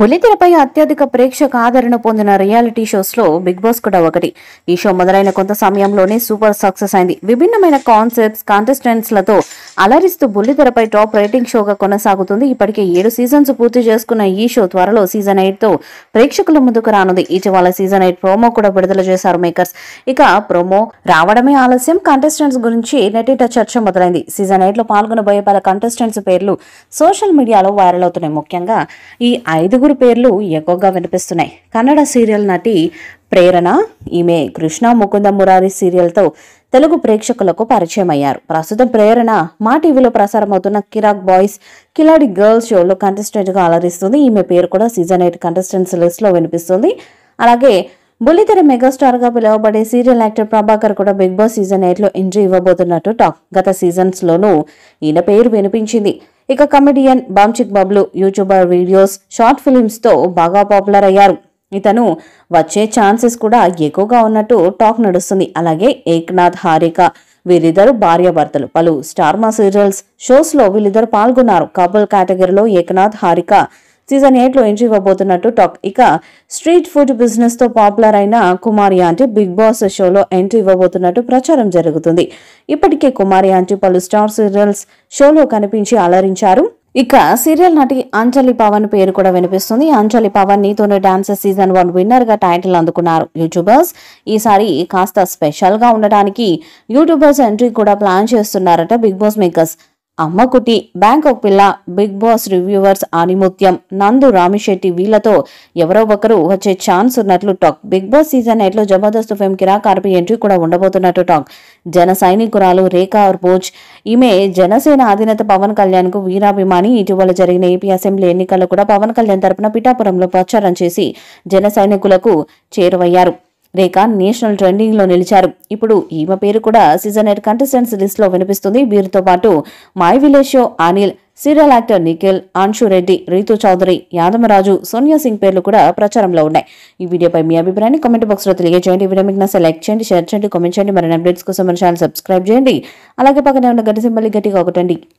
బుల్లితెరపై అత్యధిక ప్రేక్షక ఆదరణ పొందిన రియాలిటీ షోస్ లో బిగ్ బాస్ కూడా ఒకటి ఈ షో మొదలైన కొంత సమయంలోనే సూపర్ సక్సెస్ అయింది విభిన్నమైన కాన్సెప్ట్స్ కాంటెస్టెంట్స్ లతో అలరిస్తూ బుల్లితెరపై టాప్ రేటింగ్ షోగా కొనసాగుతుంది ఇప్పటికే ఏడు సీజన్స్ పూర్తి చేసుకున్న ఈ షో త్వరలో సీజన్ ఎయిట్ తో ప్రేక్షకుల ముందుకు రానుంది ఇటీవల సీజన్ ఎయిట్ ప్రోమో కూడా విడుదల చేశారు మేకర్స్ ఇక ప్రోమో రావడమే ఆలస్యం కంటెస్టెంట్స్ గురించి నెటిట చర్చ మొదలైంది సీజన్ ఎయిట్ లో పాల్గొనబోయే పలు కంటెస్టెంట్స్ పేర్లు సోషల్ మీడియాలో వైరల్ అవుతున్నాయి ముఖ్యంగా ఈ ఐదు నలుగురు పేర్లు ఎక్కువగా వినిపిస్తున్నాయి కన్నడ సీరియల్ నటి ప్రేరణ ఈమె కృష్ణ ముకుంద మురారి సీరియల్తో తెలుగు ప్రేక్షకులకు పరిచయం అయ్యారు ప్రస్తుతం ప్రేరణ మా టీవీలో ప్రసారమవుతున్న కిరాక్ బాయ్స్ కిలాడి గర్ల్స్ షోలో కంటెస్టెంట్గా అలరిస్తుంది ఈమె పేరు కూడా సీజన్ ఎయిట్ కంటెస్టెంట్స్ లిస్ట్లో వినిపిస్తుంది అలాగే బుల్లితెర మెగాస్టార్గా పిలువబడే సీరియల్ యాక్టర్ ప్రభాకర్ కూడా బిగ్ బాస్ సీజన్ ఎయిట్లో ఎంట్రీ ఇవ్వబోతున్నట్టు టాక్ గత సీజన్స్లోనూ ఈయన పేరు వినిపించింది ఇక comedian Bamchik Bablu YouTuber videos short ఫిలిమ్స్తో బాగా పాపులర్ అయ్యారు ఇతను వచ్చే ఛాన్సెస్ కూడా ఎక్కువగా ఉన్నట్టు టాక్ నడుస్తుంది అలాగే ఏక్నాథ్ హారిక వీరిద్దరు భార్యాభర్తలు పలు స్టార్మా సీరియల్స్ షోస్లో వీళ్ళిద్దరు పాల్గొన్నారు కపుల్ కేటగిరీలో ఏక్నాథ్ హారిక సీజన్ ఎయిట్ లో ఎంట్రీ ఇవ్వబోతున్నట్టు టాక్ ఇక స్ట్రీట్ ఫుడ్ బిజినెస్ తో పాపులర్ అయిన కుమారి ఆంటీ బిగ్ బాస్ షోలో ఎంట్రీ ఇవ్వబోతున్నట్టు ప్రచారం జరుగుతుంది ఇప్పటికే కుమారి ఆంటీ పలు స్టార్ సీరియల్స్ షోలో కనిపించి అలరించారు ఇక సీరియల్ నటి అంజలి పవన్ పేరు కూడా వినిపిస్తుంది అంజలి పవన్ నీతోనే డాన్స్ సీజన్ వన్ విన్నర్ గా టైటిల్ అందుకున్నారు యూట్యూబర్స్ ఈసారి కాస్త స్పెషల్ గా ఉండడానికి యూట్యూబర్స్ ఎంట్రీ కూడా ప్లాన్ చేస్తున్నారట బిగ్ బాస్ మేకర్స్ అమ్మకుటి బ్యాంకాక్ పిల్ల బిగ్ బాస్ రివ్యూవర్స్ ఆనిముత్యం నందు రామిశెట్టి వీళ్లతో ఎవరో ఒకరు వచ్చే ఛాన్స్ ఉన్నట్లు టాక్ బిగ్ బాస్ సీజన్ లో జబర్దస్త్ ఫేమ్ కిరాకార్పి ఎంట్రీ కూడా ఉండబోతున్నట్టు టాక్ జన సైనికురాలు రేఖా అర్బోజ్ ఈమె జనసేన అధినేత పవన్ కళ్యాణ్ కు వీరాభిమాని ఇటీవల జరిగిన ఏపీ అసెంబ్లీ ఎన్నికల్లో కూడా పవన్ కళ్యాణ్ తరపున పిఠాపురంలో ప్రచారం చేసి జన సైనికులకు చేరువయ్యారు రేఖా నేషనల్ ట్రెండింగ్లో నిలిచారు ఇప్పుడు ఈమె పేరు కూడా సీజన్ ఎయిట్ కంటెస్టెంట్స్ లిస్ట్లో వినిపిస్తుంది వీరితో పాటు my village show Anil serial actor Nikhil Anshu Reddy Ritu Chowdary Yadamaraju Sonia Singh పేర్లు కూడా ప్రచారంలో ఉన్నాయి ఈ వీడియోపై మీ అభిప్రాయాన్ని కామెంట్ బాక్స్లో తెలియజేయండి వీడియో మీకు నచ్చ లైక్ చేయండి షేర్ చేయండి కామెంట్ చేయండి మరిన్ని అప్డేట్స్ కోసం మన ఛానల్ సబ్స్క్రైబ్ చేయండి అలాగే పక్కనే ఉన్న గడ్డ సింబల్ గట్టిగా ఒకటండి